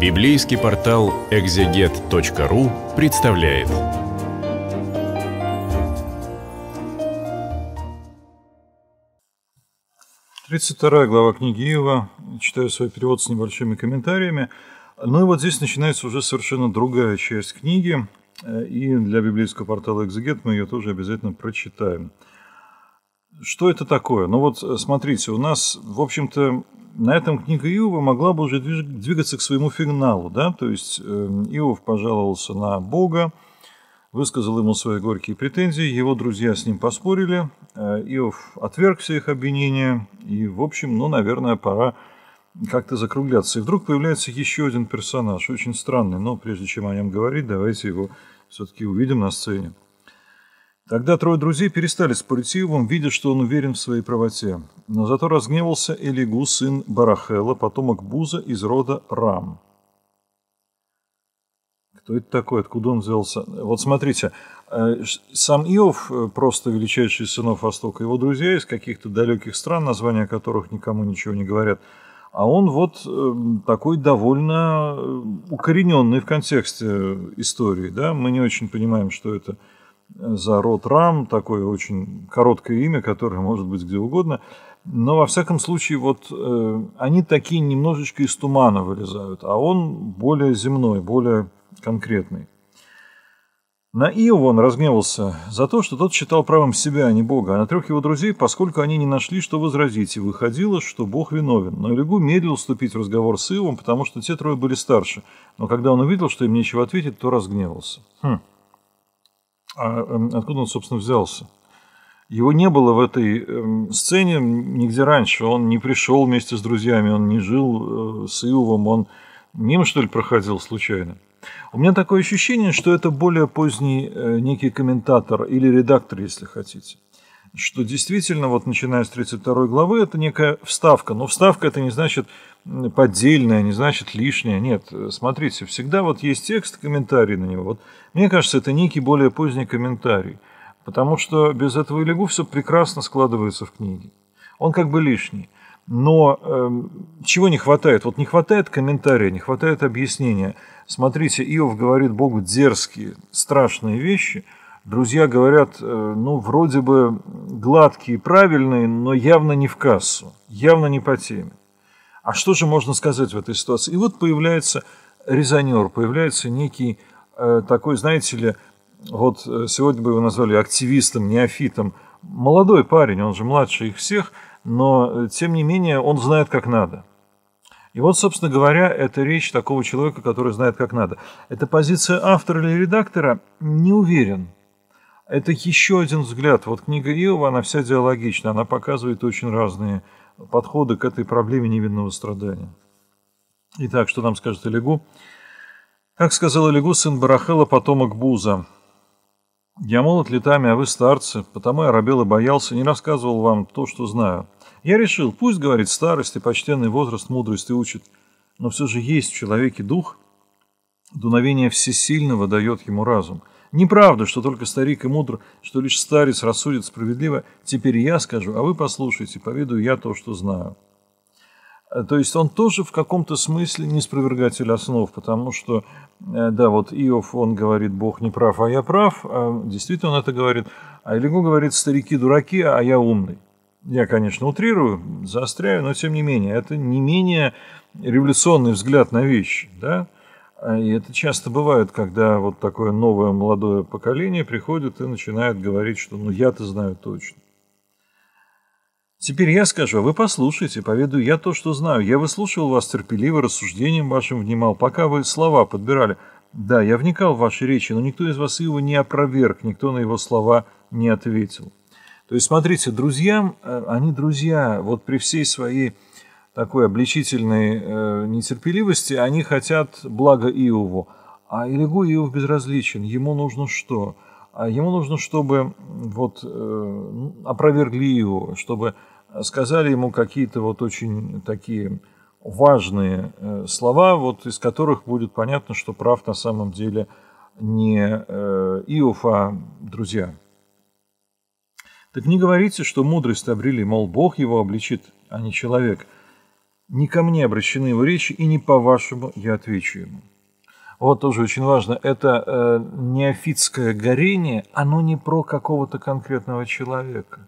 Библейский портал экзегет.ру представляет. Тридцать вторая глава книги Иова. Читаю свой перевод с небольшими комментариями. Ну и вот здесь начинается уже совершенно другая часть книги. Э, и для библейского портала «Экзегет» мы ее тоже обязательно прочитаем. Что это такое? Ну вот э, смотрите, у нас, в общем-то, на этом книга Иова могла бы уже двигаться к своему финалу. Да? То есть эм, Иов пожаловался на Бога, высказал ему свои горькие претензии, его друзья с ним поспорили, э, Иов отверг все их обвинения, и, в общем, ну, наверное, пора как-то закругляться. И вдруг появляется еще один персонаж, очень странный, но прежде чем о нем говорить, давайте его все-таки увидим на сцене. Тогда трое друзей перестали спорить с Иовом, видя, что он уверен в своей правоте. Но зато разгневался Элигу, сын Барахела, потомок Буза из рода Рам. Кто это такой? Откуда он взялся? Вот смотрите, э, сам Иов э, просто величайший сынов Востока. Его друзья из каких-то далеких стран, названия которых никому ничего не говорят. А он вот э, такой довольно укорененный в контексте истории. Да? Мы не очень понимаем, что это за род Рам, такое очень короткое имя, которое может быть где угодно. Но, во всяком случае, вот э, они такие немножечко из тумана вылезают, а он более земной, более конкретный. На Иов он разгневался за то, что тот считал правым себя, а не Бога, а на трех его друзей, поскольку они не нашли, что возразить, и выходило, что Бог виновен. Но Илюгу медлил вступить в разговор с Иовом, потому что те трое были старше. Но когда он увидел, что им нечего ответить, то разгневался. Хм а эм, откуда он, собственно, взялся. Его не было в этой эм, сцене нигде раньше. Он не пришел вместе с друзьями, он не жил э, с Иовом, он мимо, что ли, проходил случайно. У меня такое ощущение, что это более поздний э, некий комментатор или редактор, если хотите что действительно, вот начиная с 32 главы, это некая вставка. Но вставка это не значит поддельная, не значит лишняя. Нет, э, смотрите, всегда вот есть текст, комментарий на него. Вот, мне кажется, это некий более поздний комментарий, потому что без этого Илигу все прекрасно складывается в книге. Он как бы лишний. Но э, чего не хватает? Вот не хватает комментария, не хватает объяснения. Смотрите, Иов говорит Богу дерзкие, страшные вещи – друзья говорят, э, ну, вроде бы гладкие, правильные, но явно не в кассу, явно не по теме. А что же можно сказать в этой ситуации? И вот появляется резонер, появляется некий э, такой, знаете ли, вот э, сегодня бы его назвали активистом, неофитом, молодой парень, он же младше их всех, но э, тем не менее он знает, как надо. И вот, собственно говоря, это речь такого человека, который знает, как надо. Это позиция автора или редактора, не уверен – это еще один взгляд. Вот книга Иова, она вся диалогична, она показывает очень разные подходы к этой проблеме невинного страдания. Итак, что нам скажет Олегу? Как сказал Олегу сын Барахела, потомок Буза. «Я молод летами, а вы старцы, потому я робел и боялся, не рассказывал вам то, что знаю. Я решил, пусть, говорит, старость и почтенный возраст мудрости учит, но все же есть в человеке дух, дуновение всесильного дает ему разум». Неправда, что только старик и мудр, что лишь старец рассудит справедливо. Теперь я скажу, а вы послушайте, поведаю я то, что знаю. Э, то есть он тоже в каком-то смысле не спровергатель основ, потому что, э, да, вот Иов, он говорит, Бог не прав, а я прав, а действительно он это говорит, а Илиго говорит, старики дураки, а я умный. Я, конечно, утрирую, заостряю, но тем не менее, это не менее революционный взгляд на вещи, да, а, и это часто бывает, когда вот такое новое молодое поколение приходит и начинает говорить, что ну я-то знаю точно. Теперь я скажу, а вы послушайте, поведу. я то, что знаю. Я выслушивал вас терпеливо, рассуждением вашим внимал, пока вы слова подбирали. Да, я вникал в ваши речи, но никто из вас его не опроверг, никто на его слова не ответил. То есть, смотрите, друзьям, э, они друзья, вот при всей своей такой обличительной э, нетерпеливости, они хотят блага Иову. А Илигу Иов безразличен. Ему нужно что? А ему нужно, чтобы вот, э, опровергли его, чтобы сказали ему какие-то вот очень такие важные э, слова, вот из которых будет понятно, что прав на самом деле не э, Иов, а друзья. Так не говорите, что мудрость обрели, мол, Бог его обличит, а не человек – не ко мне обращены его речи, и не по-вашему я отвечу ему. Вот тоже очень важно, это э, неофитское горение, оно не про какого-то конкретного человека.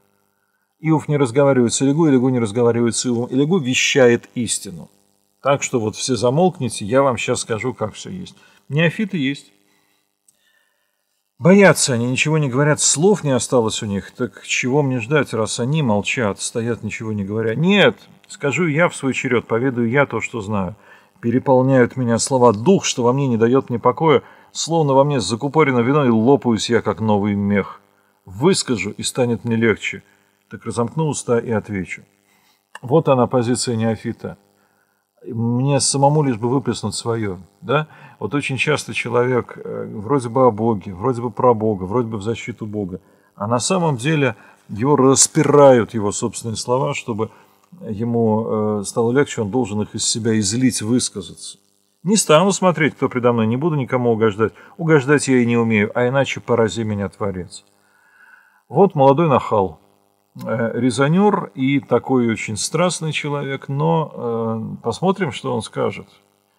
Иов не разговаривает с Илигу, Илигу не разговаривает с Иовом. Илигу вещает истину. Так что вот все замолкните, я вам сейчас скажу, как все есть. Неофиты есть. Боятся они, ничего не говорят, слов не осталось у них. Так чего мне ждать, раз они молчат, стоят, ничего не говоря? Нет, скажу я в свой черед, поведаю я то, что знаю. Переполняют меня слова дух, что во мне не дает мне покоя, словно во мне закупорено вино, и лопаюсь я, как новый мех. Выскажу, и станет мне легче. Так разомкну уста и отвечу. Вот она, позиция неофита мне самому лишь бы выплеснуть свое. Да? Вот очень часто человек э, вроде бы о Боге, вроде бы про Бога, вроде бы в защиту Бога, а на самом деле его распирают его собственные слова, чтобы ему э, стало легче, он должен их из себя излить, высказаться. Не стану смотреть, кто предо мной, не буду никому угождать. Угождать я и не умею, а иначе порази меня, Творец. Вот молодой нахал, Э, резонер и такой очень страстный человек, но э, посмотрим, что он скажет.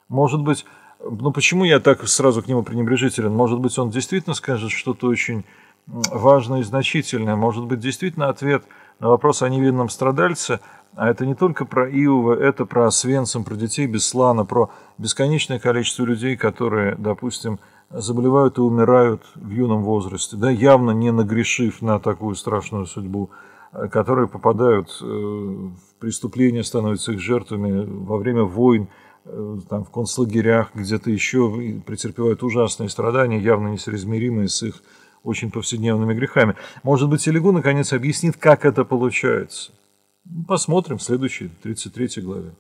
Может быть, ну почему я так сразу к нему пренебрежителен? Может быть, он действительно скажет что-то очень важное и значительное. Может быть, действительно ответ на вопрос о невинном страдальце, а это не только про Иова, это про Свенцем, про детей Беслана, про бесконечное количество людей, которые, допустим, заболевают и умирают в юном возрасте, да, явно не нагрешив на такую страшную судьбу которые попадают э, в преступления, становятся их жертвами во время войн, э, там, в концлагерях, где-то еще претерпевают ужасные страдания, явно несоразмеримые с их очень повседневными грехами. Может быть, Илигу наконец объяснит, как это получается. Посмотрим в следующей 33 главе.